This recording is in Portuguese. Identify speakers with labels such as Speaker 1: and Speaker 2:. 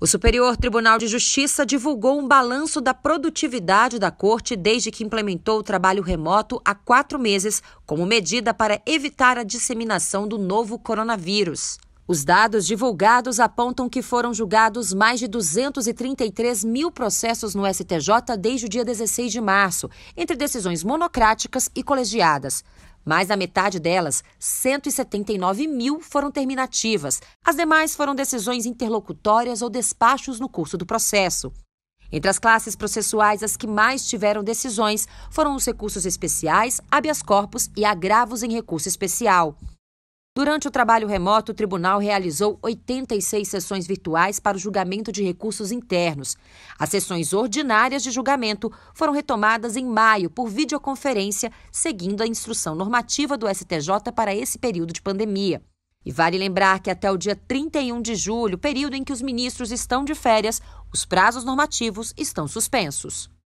Speaker 1: O Superior Tribunal de Justiça divulgou um balanço da produtividade da Corte desde que implementou o trabalho remoto há quatro meses, como medida para evitar a disseminação do novo coronavírus. Os dados divulgados apontam que foram julgados mais de 233 mil processos no STJ desde o dia 16 de março, entre decisões monocráticas e colegiadas. Mais da metade delas, 179 mil, foram terminativas. As demais foram decisões interlocutórias ou despachos no curso do processo. Entre as classes processuais, as que mais tiveram decisões foram os recursos especiais, habeas corpus e agravos em recurso especial. Durante o trabalho remoto, o tribunal realizou 86 sessões virtuais para o julgamento de recursos internos. As sessões ordinárias de julgamento foram retomadas em maio por videoconferência, seguindo a instrução normativa do STJ para esse período de pandemia. E vale lembrar que até o dia 31 de julho, período em que os ministros estão de férias, os prazos normativos estão suspensos.